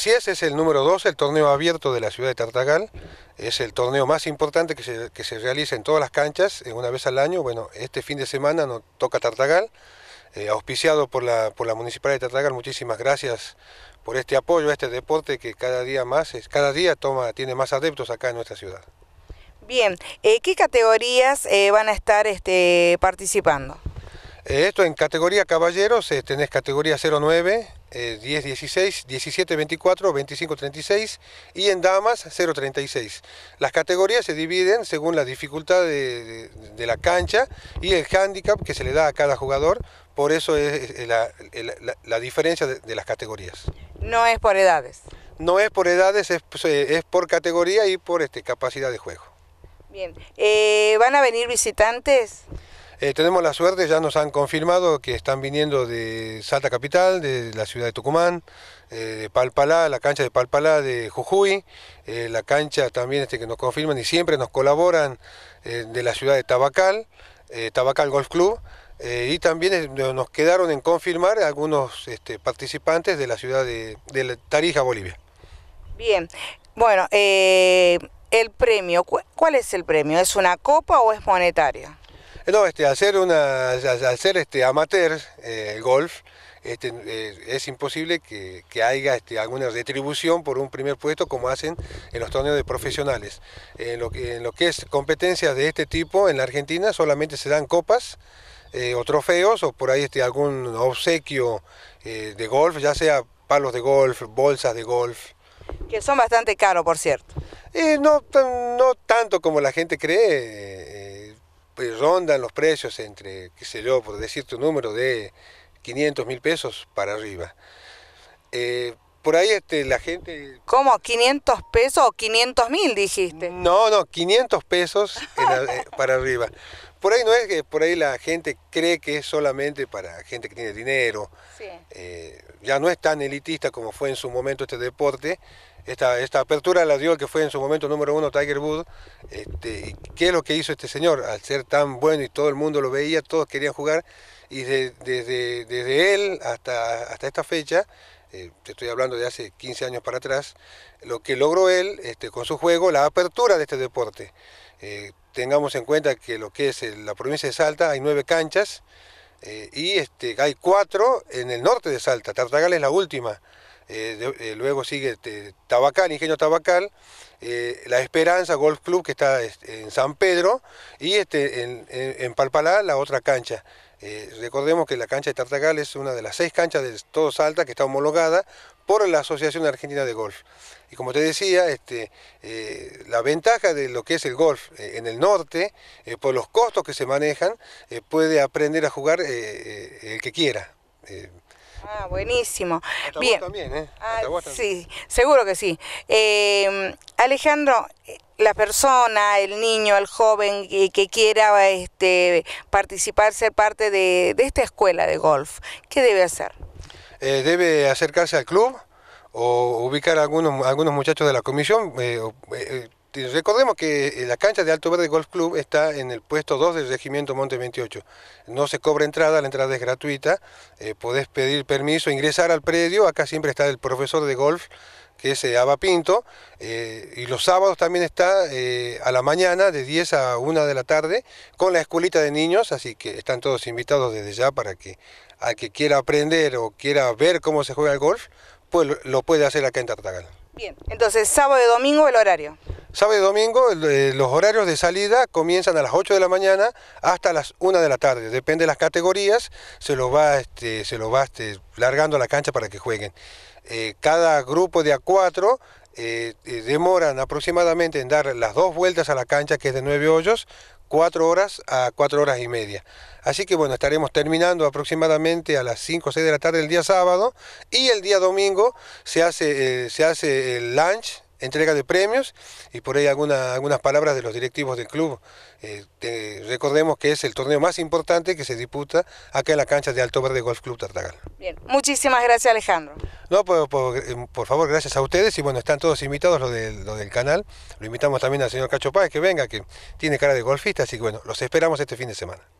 Así es, es el número 2, el torneo abierto de la ciudad de Tartagal. Es el torneo más importante que se, realiza en todas las canchas, una vez al año. Bueno, este fin de semana nos toca Tartagal, eh, auspiciado por la, por la Municipalidad de Tartagal. Muchísimas gracias por este apoyo a este deporte que cada día más, cada día toma, tiene más adeptos acá en nuestra ciudad. Bien, eh, ¿qué categorías eh, van a estar este, participando? Eh, esto en categoría caballeros eh, tenés categoría 09, eh, 10, 16, 17, 24, 25, 36 y en damas 036. Las categorías se dividen según la dificultad de, la cancha y el hándicap que se le da a cada jugador, por eso es la, diferencia de, las categorías. No es por edades. No es por edades, es, pues, eh, por categoría y por este, capacidad de juego. Bien, ¿van a venir visitantes? Eh, tenemos la suerte, ya nos han confirmado que están viniendo de Salta Capital, de la ciudad de Tucumán, eh, de Palpalá, la cancha de Palpalá de Jujuy, eh, la cancha también este, que nos confirman y siempre nos colaboran de la ciudad de Tabacal, Tabacal Golf Club. y también nos quedaron en confirmar algunos este, participantes de la ciudad de, Tarija, Bolivia. Bien, bueno, el premio, ¿cuál es el premio? ¿Es una copa o es monetaria? Eh, no, este, ser una, hacer este amateur eh, golf, este, eh, es imposible que, haya este, alguna retribución por un primer puesto como hacen en los torneos de profesionales. En lo, en lo que es competencias de este tipo en la Argentina solamente se dan copas o trofeos o por ahí este, algún obsequio de golf, ya sea palos de golf, bolsas de golf. Que son bastante caros, por cierto. no, no tanto como la gente cree pues, rondan los precios entre, qué sé yo, por decir tu número, de 500 mil pesos para arriba. Eh, por ahí este, la gente... ¿Cómo? ¿500 pesos o 500 mil dijiste? No, no, 500 pesos eh, para arriba. Por ahí no es que por ahí la gente cree que es solamente para gente que tiene dinero. Eh, ya no es tan elitista como fue en su momento este deporte. Esta, esta apertura la dio el que fue en su momento número uno Tiger Woods. Este, ¿Qué es lo que hizo este señor? Al ser tan bueno y todo el mundo lo veía, todos querían jugar. Y desde, desde él hasta, hasta esta fecha eh, estoy hablando de hace 15 años para atrás, lo que logró él este, con su juego, la apertura de este deporte. Eh, tengamos en cuenta que lo que es eh, la provincia de Salta, hay nueve canchas y este, hay cuatro en el norte de Salta, Tartagal es la última. luego sigue este, Tabacal, Ingenio Tabacal, La Esperanza Golf Club que está en San Pedro y en Palpalá la otra cancha. Eh, recordemos que la cancha de Tartagal es una de las seis canchas de todo Salta que está homologada por la Asociación Argentina de Golf. Y como te decía, este, eh, la ventaja de lo que es el golf eh, en el norte, por los costos que se manejan, puede aprender a jugar el que quiera. Ah, buenísimo. Bien. también, ¿eh? Ah, sí, seguro que sí. Em, Alejandro, eh, la persona, el niño, el joven que, quiera este, participar, ser parte de, esta escuela de golf, ¿qué debe hacer? Eh, debe acercarse al club o ubicar a algunos, algunos muchachos de la comisión. Eh, Recordemos que eh, la cancha de Alto Verde Golf Club está en el puesto 2 del regimiento Monte 28. No se cobra entrada, la entrada es gratuita. Eh, podés pedir permiso, ingresar al predio. Acá siempre está el profesor de golf, que es eh, Aba Pinto. y los sábados también está a la mañana, de 10 a 1 de la tarde, con la escuelita de niños. Así que están todos invitados desde ya para que al que quiera aprender o quiera ver cómo se juega el golf, pues lo puede hacer acá en Tartagal. Bien, entonces sábado y domingo el horario. Sábado y domingo eh, los horarios de salida comienzan a las 8 de la mañana hasta las 1 de la tarde, depende de las categorías, se los va, este, se va este, largando a la cancha para que jueguen. Eh, cada grupo de A4 eh, demoran aproximadamente en dar las dos vueltas a la cancha, que es de nueve hoyos, 4 horas a 4 horas y media. Así que bueno, estaremos terminando aproximadamente a las 5 o 6 de la tarde el día sábado y el día domingo se hace, eh, se hace el lunch entrega de premios y por ahí alguna, algunas palabras de los directivos del club. Eh, recordemos que es el torneo más importante que se disputa acá en la cancha de Alto Verde Golf Club Tartagal. Bien, muchísimas gracias Alejandro. No, por, por, eh, favor, gracias a ustedes y bueno, están todos invitados lo del canal. Lo invitamos también al señor Cacho que venga, que tiene cara de golfista, así que bueno, los esperamos este fin de semana.